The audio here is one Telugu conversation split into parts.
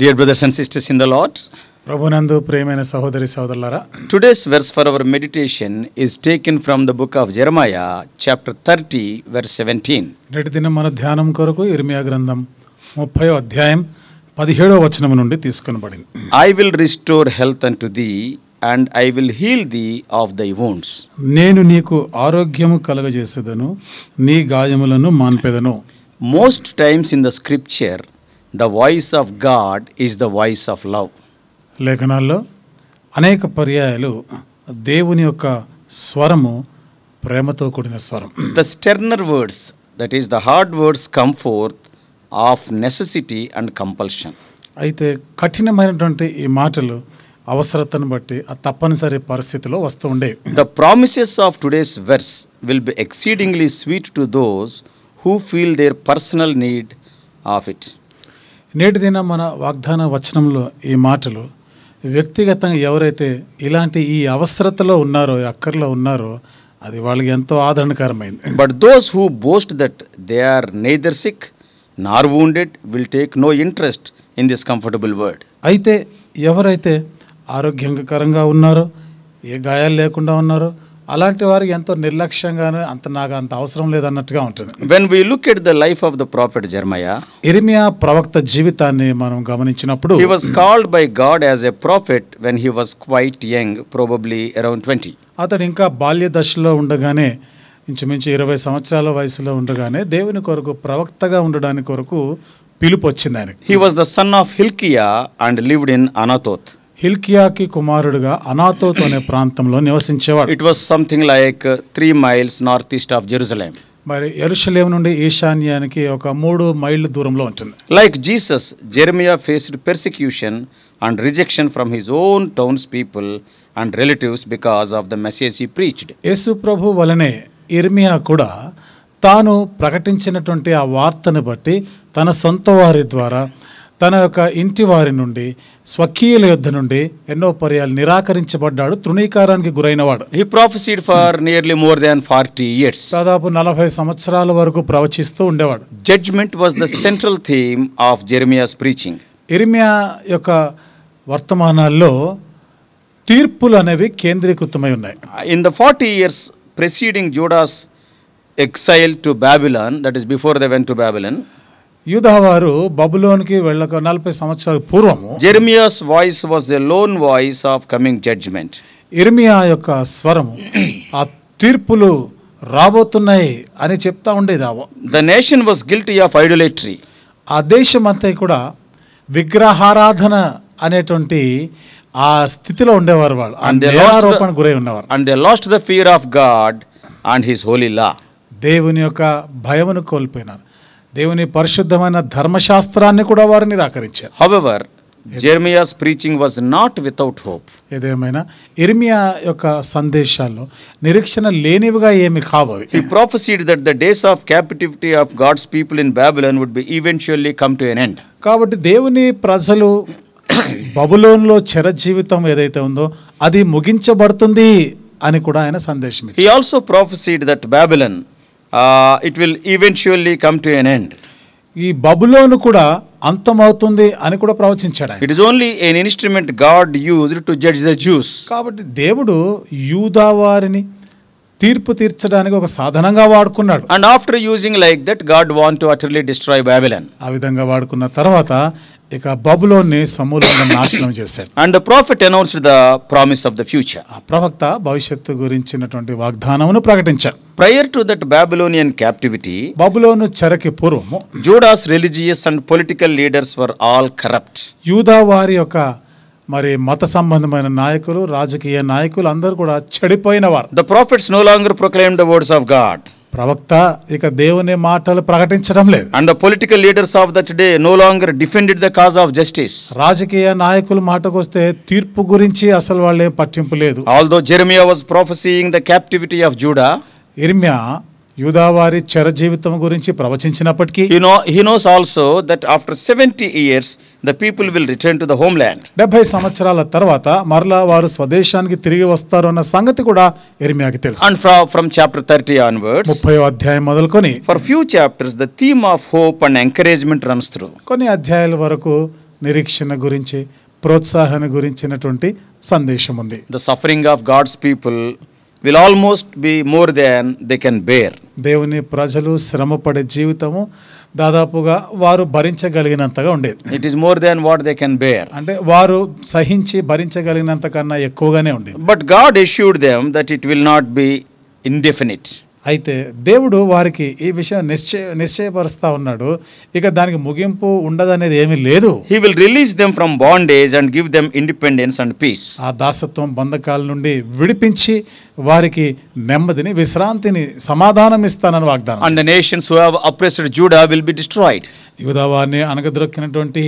dear brothers and sisters in the Lord ప్రభునందు ప్రేమైన సహోదరి సహోదరులారా today's verse for our meditation is taken from the book of Jeremiah chapter thirty verse seventeen నేటి దినం మన ధ్యానం కొరకు ఇర్మియా గ్రంథం ముప్పై అధ్యాయం పదిహేడో వచనం నుండి తీసుకునబడింది I will restore health and to thee and I will heal thee of thy wounds నేను నీకు ఆరోగ్యము కలగజేసేదను నీ గాయములను మాన్పేదను most times in the scripture the voice of God is the voice of love లేఖనాల్లో అనేక పర్యాయాలు దేవుని యొక్క స్వరము ప్రేమతో కూడిన స్వరం the sterner words that is the hard words come forth of necessity and compulsion అయితే కఠినమైనటువంటి ఈ మాటలు అవసరతను బట్టి ఆ తప్పనిసరి పరిస్థితిలో వస్తూ ఉండే the promises of today's verse will be exceedingly sweet to those who feel their personal need of it నేటి దిన మన వాగ్దాన వచనంలో ఈ మాటలు వ్యక్తిగతంగా ఎవరైతే ఇలాంటి ఈ అవసరతలో ఉన్నారో అక్కర్లో ఉన్నారో అది వాళ్ళకి ఎంతో ఆదరణకరమైంది but those who boast that they are neither sick nor wounded will take no interest in this comfortable word అయితే ఎవరైతే ఆరోగ్యకరంగా ఉన్నారో ఏ గాయాలు లేకుండా ఉన్నారో అలాంటి వారికి ఎంతో నిర్లక్ష్యంగాను అంత నాకు అంత అవసరం లేదన్నట్టుగా ఉంటుంది when we look at the life of the prophet Jeremiah ఇరిమియా ప్రవక్త జీవితాన్ని మనం గమనించినప్పుడు he was called by God as a prophet when he was quite young probably around twenty అతడు ఇంకా బాల్య దశలో ఉండగానే ఇంచుమించు ఇరవై సంవత్సరాల వయసులో ఉండగానే దేవుని కొరకు ప్రవక్తగా ఉండడానికి కొరకు పిలుపు వచ్చింది ఆయన he was the son of Hilkiah and lived in Anathoth హిల్కియాకి కుమారుడుగా అనాతోత్ అనే ప్రాంతంలో నివసించేవాడు it was something like three miles north east of Jerusalem మరి ఎరుషలేం నుండి ఈశాన్యానికి ఒక మూడు మైళ్ళు దూరంలో ఉంటుంది like Jesus Jeremiah faced persecution and rejection from his own towns people and relatives because of the message he preached యేసు ప్రభు వలనే ఇర్మియా కూడా తాను ప్రకటించినటువంటి ఆ వార్తను బట్టి తన సొంత వారి ద్వారా తన యొక్క ఇంటి వారి నుండి స్వకీయుల యుద్ధ నుండి ఎన్నో పర్యాలు నిరాకరించబడ్డాడు తృణీకారానికి గురైనవాడు he prophesied for nearly more than forty years దాదాపు నలభై సంవత్సరాల వరకు ప్రవచిస్తూ ఉండేవాడు judgement was the central theme of Jeremiah's preaching ఇర్మియా యొక్క వర్తమానాల్లో తీర్పులు అనేవి కేంద్రీకృతమై ఉన్నాయి in the forty years preceding Judah's exile to Babylon that is before the went to Babylon యూదావారు బబులోనికి వెళ్ళక నలభై సంవత్సరాల పూర్వము Jeremiah's voice was a lone voice of coming judgement ఇర్మియా యొక్క స్వరము ఆ తీర్పులు రాబోతున్నాయి అని చెప్తా ఉండేది the nation was guilty of idolatry ఆ దేశం అంతా కూడా విగ్రహారాధన అనేటువంటి ఆ స్థితిలో ఉండేవారు వాళ్ళు అండ్ నేరారోపణ గురై ఉన్నవారు and lost the fear of God and his holy law దేవుని యొక్క భయమును కోల్పోయినారు దేవుని పరిశుద్ధమైన ధర్మశాస్త్రాన్ని కూడా వారు నిరాకరించారు however Jeremiah's preaching was not without hope ఏదేమైనా ఇర్మియా యొక్క సందేశాల్లో నిరీక్షణ లేనివిగా ఏమి కావవి he prophesied that the days of captivity of God's people in Babylon would be eventually come to an end కాబట్టి దేవుని ప్రజలు బబులోన్లో చెర జీవితం ఏదైతే ఉందో అది ముగించబడుతుంది అని కూడా ఆయన సందేశం he also prophesied that Babylon it will eventually come to an end ఈ బబులోను కూడా అంతమవుతుంది అని కూడా ప్రవచించాడు it is only an instrument God used to judge the Jews కాబట్టి దేవుడు యూదా వారిని తీర్పు తీర్చడానికి ఒక సాధనంగా వాడుకున్నాడు and after using like that God want to utterly destroy Babylon ఆ విధంగా వాడుకున్న తర్వాత ఇక బబులోన్ని సమూలంగా నాశనం చేశాడు and the prophet announce the promise of the future ఆ ప్రవక్త భవిష్యత్తు గురించినటువంటి వాగ్దానమును ప్రకటించాడు prior to that Babylonian captivity బబులోను చెరకి పూర్వము Judah's religious and political leaders were all corrupt యూదా వారి యొక్క మరి మత సంబంధమైన నాయకులు రాజకీయ నాయకులు అందరూ కూడా చెడిపోయిన వారు the prophets no longer proclaim the words of God ప్రవక్త ఇక దేవుని మాటలు ప్రకటించడం లేదు and the political leaders of that day no longer defended the cause of justice రాజకీయ నాయకుల మాటకు వస్తే తీర్పు గురించి అసలు వాళ్ళే పట్టింపు లేదు although Jeremiah was prophesying the captivity of Judah ఇర్మియా యూదావారి చర జీవితం గురించి ప్రవచించినప్పటికీ you know knows also that after seventy years the people will return to the homeland డెబ్బై సంవత్సరాల తర్వాత మరలా వారు స్వదేశానికి తిరిగి వస్తారు అన్న సంగతి కూడా ఎరిమియాకి తెలుసు and from chapter thirty onwards ముప్పై అధ్యాయం మొదలుకొని for few chapters the theme of hope and encouragement runs through కొన్ని అధ్యాయాల వరకు నిరీక్షణ గురించి ప్రోత్సాహన గురించినటువంటి సందేశం ఉంది the suffering of God's people will almost be more than they can bear దేవుని ప్రజలు శ్రమపడే జీవితము దాదాపుగా వారు భరించగలిగినంతగా ఉండేది it is more than what they can bear అంటే వారు సహించి భరించగలిగినంత కన్నా ఎక్కువగానే ఉండేది but God issued them that it will not be indefinite అయితే దేవుడు వారికి ఈ విషయం నిశ్చయ నిశ్చయపరుస్తా ఉన్నాడు ఇక దానికి ముగింపు ఉండదనేది ఏమీ లేదు he will release them from bondage and give them independence and peace ఆ దాసత్వం బంధకాల నుండి విడిపించి వారికి నెమ్మదిని విశ్రాంతిని సమాధానం ఇస్తానని వాగ్దానం and nations have oppressed Judah will be destroyed యూదా వారిని అనగదొక్కినటువంటి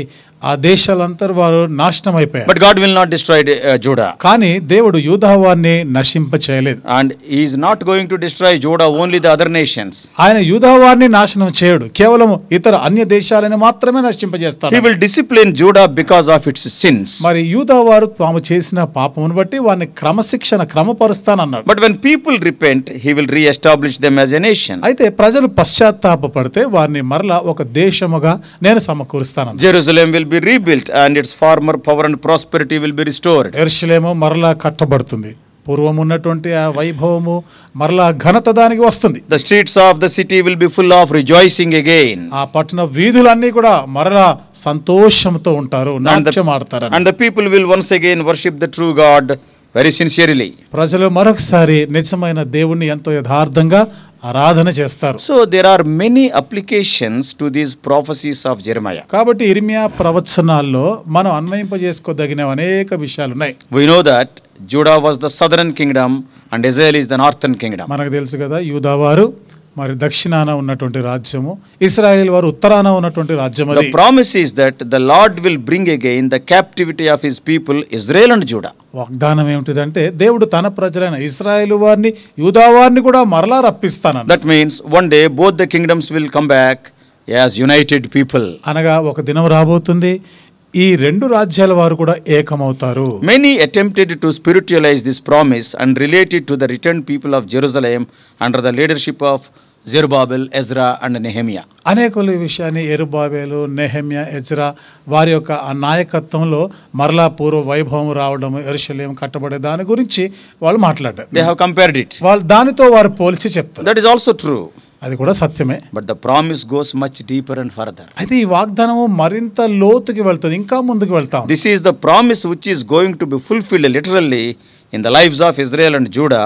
ఆ దేశాలంతా వారు నాశనం అయిపోయారు but God will not destroyed Judah కానీ దేవుడు యూదా వారిని నశింప చేయలేదు and is not going to destroy Judah only the other nations ఆయన యూదా వారిని నాశనం చేయడు కేవలం ఇతర అన్య దేశాలను మాత్రమే నశింపజేస్తాడు he will discipline Judah because of its sins మరి యూదా వారు తాము చేసిన పాపమును బట్టి వారిని క్రమశిక్షణ క్రమపరుస్తానన్నాడు but when people repent he will reestablish them as a nation అయితే ప్రజలు పశ్చాత్తాపడితే వారిని మరలా ఒక దేశముగా నేను సమకూరుస్తాను Jerusalem will be rebuilt and its former power and prosperity will be restored ఎర్షలేమో మరలా కట్టబడుతుంది పూర్వం ఉన్నటువంటి ఆ వైభవము మరలా ఘనత దానికి వస్తుంది the streets of the city will be full of rejoicing again ఆ పట్టణ వీధులన్నీ కూడా మరలా సంతోషంతో ఉంటారు నాట్యం ఆడతారు and the people will once again worship the true God very sincerely ప్రజలు మరొకసారి నిజమైన దేవుణ్ణి ఎంతో యథార్థంగా ఆరాధన చేస్తారు so there are many applications to these prophecies of Jeremiah కాబట్టి ఇర్మియా ప్రవచనాల్లో మనం అన్వయింపజేసుకోదగిన అనేక విషయాలు ఉన్నాయి we know that Judah was the southern Kingdom and Israel is the northern kingdom మనకు తెలుసు కదా యూదా వారు మరి దక్షిణాన ఉన్నటువంటి రాజ్యము ఇస్రాయేల్ వారు ఉత్తరాన ఉన్నటువంటి రాజ్యం promise is that the Lord will bring again the captivity of his people Israel and Judah వాగ్దానం ఏమిటిదంటే దేవుడు తన ప్రజలైన ఇస్రాయేల్ వారిని యూదా వారిని కూడా మరలా రప్పిస్తాను that means one day both the kingdoms will come back as united people అనగా ఒక దినం రాబోతుంది ఈ రెండు రాజ్యాల వారు కూడా ఏకమవుతారు many attempted to spiritualise this promise and related to the return people of Jerusalem under the leadership of Zerubbabel Ezra and Nehemiah అనేకులు ఈ విషయాన్ని ఎరుబాబేలు నెహమియా ఎజ్రా వారి యొక్క ఆ నాయకత్వంలో మరలా పూర్వ వైభవం రావడం ఎరుశల్యం కట్టబడే దాని గురించి వాళ్ళు మాట్లాడారు దే కంపేర్డ్ ఇట్ వాళ్ళు దానితో వారు పోల్చి చెప్తారు దట్ ఈస్ ఆల్సో ట్రూ అది కూడా సత్యమే but the promise goes much deeper and further అయితే ఈ వాగ్దానము మరింత లోతుకి వెళ్తుంది ఇంకా ముందుకు వెళ్తాం this is the promise which is going to be fulfilled literally in the lives of Israel and Judah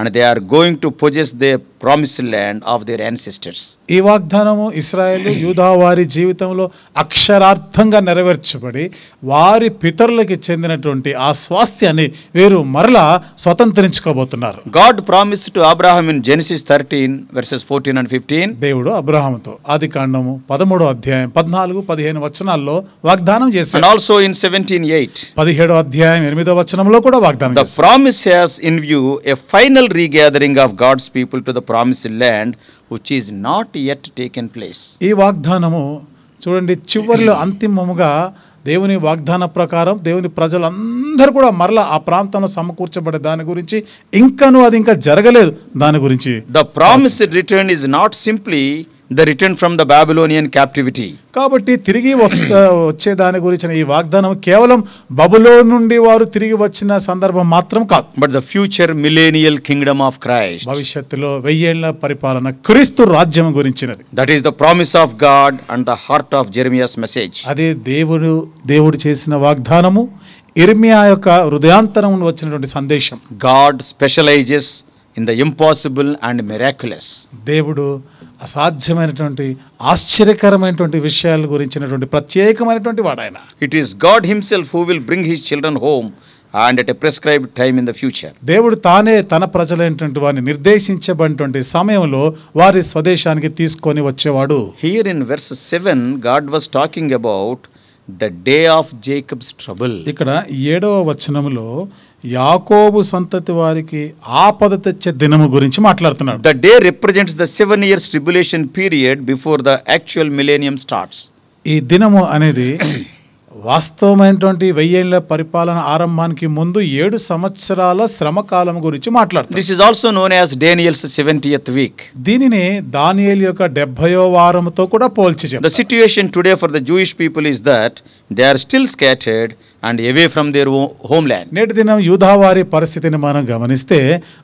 and they are going to possess they promise land of their ancestors ఈ వాగ్దానము ఇస్రాయేల్ యూదా వారి జీవితంలో అక్షరార్థంగా నెరవేర్చబడి వారి పితరులకి చెందినటువంటి ఆ స్వాస్థ్యాన్ని వీరు మరలా స్వతంత్రించుకోబోతున్నారు God promise to Abraham in Genesis thirteen verses fourteen and fifteen దేవుడు అబ్రాహంతో ఆది కాండము పదమూడో అధ్యాయం పద్నాలుగు పదిహేను వచనాల్లో వాగ్దానం చేశాడు ఆల్సో ఇన్ సెవెంటీన్ ఎయిట్ పదిహేడో అధ్యాయం ఎనిమిదో వచనంలో కూడా వాగ్దానం promise has in view a final regathering of God's people to the promise land which is not yet taken place ఈ వాగ్దానము చూడండి చివరిలో అంతిమముగా దేవుని వాగ్దాన ప్రకారం దేవుని ప్రజలందరూ కూడా మరలా ఆ ప్రాంతంలో సమకూర్చబడే దాని గురించి ఇంకాను అది ఇంకా జరగలేదు దాని గురించి the promise return is not simply the return from the Babylonian captivity కాబట్టి తిరిగి వచ్చే దాని గురించిన ఈ వాగ్దానం కేవలం బబులో నుండి వారు తిరిగి వచ్చిన సందర్భం మాత్రం కాదు but the future millennial kingdom of Christ భవిష్యత్తులో వెయ్యేళ్ల పరిపాలన క్రీస్తు రాజ్యం గురించినది that is the promise of God and the heart of Jeremiah's message అదే దేవుడు దేవుడు చేసిన వాగ్దానము ఇర్మియా యొక్క హృదయాంతరం వచ్చినటువంటి సందేశం God specialises in the impossible and miraculous దేవుడు అసాధ్యమైనటువంటి ఆశ్చర్యకరమైనటువంటి విషయాల గురించినటువంటి ప్రత్యేకమైనటువంటి వాడు ఆయన it is God himself who will bring his children home and at a prescribe time in the future దేవుడు తానే తన ప్రజలైనటువంటి వారిని నిర్దేశించబడినటువంటి సమయంలో వారి స్వదేశానికి తీసుకొని వచ్చేవాడు here in verse seven God was talking about the day of Jacob's trouble ఇక్కడ ఏడవ వచనంలో యాకోబు సంతతి వారికి ఆపద తెచ్చే దినము గురించి మాట్లాడుతున్నాడు the day represents the seven years tribulation period before the actual millennium starts ఈ దినము అనేది వాస్తవమైనటువంటి వెయ్యేళ్ల పరిపాలన ఆరంభానికి ముందు ఏడు సంవత్సరాల శ్రమకాలం గురించి మాట్లాడుతుంది this is also known as Daniel's seventieth week దీనిని దానియల్ యొక్క డెబ్బయో వారంతో కూడా పోల్చి the situation today for the Jewish people is that they are still scattered and away from their home homeland నేటి దినం యూధావారి పరిస్థితిని మనం గమనిస్తే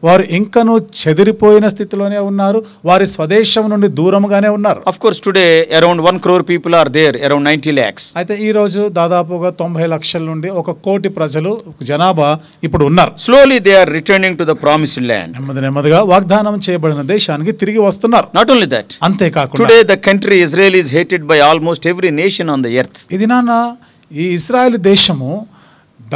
వారు ఇంకనూ చెదిరిపోయిన స్థితిలోనే ఉన్నారు వారి స్వదేశం నుండి దూరంగానే ఉన్నారు of course today around one crore people are there around ninety lakhs అయితే ఈ రోజు దాదాపుగా తొంభై లక్షల నుండి ఒక కోటి ప్రజలు జనాభా ఇప్పుడు ఉన్నారు slowly they are returning to the promise land నెమ్మది నెమ్మదిగా వాగ్దానం చేయబడిన దేశానికి తిరిగి వస్తున్నారు నాట్ ఓన్లీ దట్ అంతేకాకుండా today the country Israel is hated by almost every nation on the earth ఇది నాన్న ఈ ఇస్రాయల్ దేశము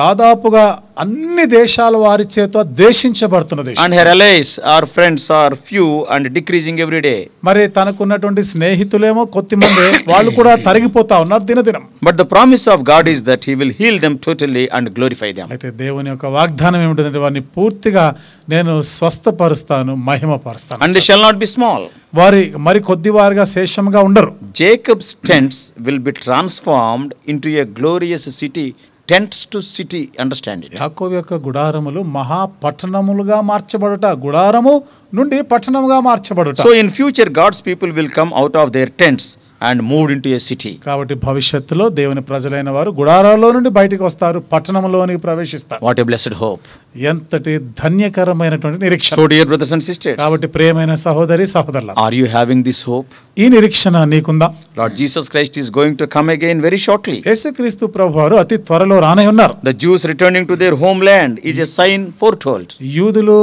దాదాపుగా అన్ని దేశాల వారి చేత ద్వేషించబడుతున్నది and her allies are friends are few and decreasing every day మరి తనకున్నటువంటి స్నేహితులేమో కొద్ది మంది వాళ్ళు కూడా తరిగిపోతా ఉన్నారు దినదినం but the promise of God is that he will heal them totally and glorify them అయితే దేవుని యొక్క వాగ్దానం ఏమిటంటే వారిని పూర్తిగా నేను స్వస్థపరుస్తాను మహిమపరుస్తాను and shall not be small వారి మరి కొద్ది వారిగా శేషంగా ఉండరు Jacob's tents will be transformed into a glorious city tents to city understand యాకోబు యొక్క గుడారములు మహాపట్టణములుగా మార్చబడుట గుడారము నుండి పట్టణముగా మార్చబడుట so in future God's people will come out of their tents and move into a city కాబట్టి భవిష్యత్తులో దేవుని ప్రజలైన వారు గుడారాల్లో నుండి బయటకు వస్తారు పట్టణంలోనికి ప్రవేశిస్తారు వాట్ ఏ బ్లెస్డ్ హోప్ ఎంతటి ధన్యకరమైనటువంటి నిరీక్షణ so dear brothers and sisters కాబట్టి ప్రేమైన సహోదరి సహోదరుల are you having this hope ఈ నిరీక్షణ నీకుందా Lord Jesus Christ is going to come again very shortly యేసుక్రీస్తు ప్రభువారు అతి త్వరలో రానై ఉన్నారు the Jews returning to their home land is a sign foretold యూదులు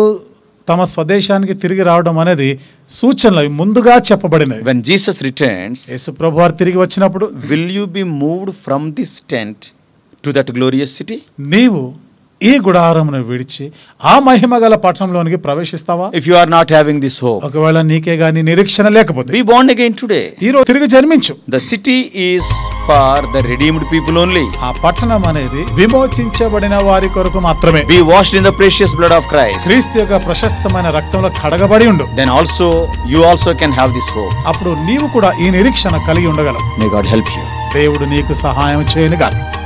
తమ స్వదేశానికి తిరిగి రావడం అనేది సూచనలు ముందుగా చెప్పబడినవి వెన్ జీసస్ రిటర్న్స్ యేసు ప్రభు వారు తిరిగి వచ్చినప్పుడు will you be moved from this tent to that glorious city నీవు ఈ గుడారమును విడిచి ఆ మహిమ గల పట్టణంలోనికి ప్రవేశిస్తావా if you are not having this hope ఒకవేళ నీకే గాని నిరీక్షణ లేకపోతే బి బోర్న్ అగైన్ టుడే ఈ రోజు తిరిగి జన్మించు the city is for the redeemed people only ఆ పట్టణం అనేది విమోచించబడిన వారి కొరకు మాత్రమే be washed in the precious blood of Christ క్రీస్తు యొక్క ప్రశస్తమైన రక్తంలో కడగబడి ఉండు then also you also can have this hope అప్పుడు నీవు కూడా ఈ నిరీక్షణ కలిగి ఉండగలవు మే గాడ్ హెల్ప్ యు దేవుడు నీకు సహాయం చేయను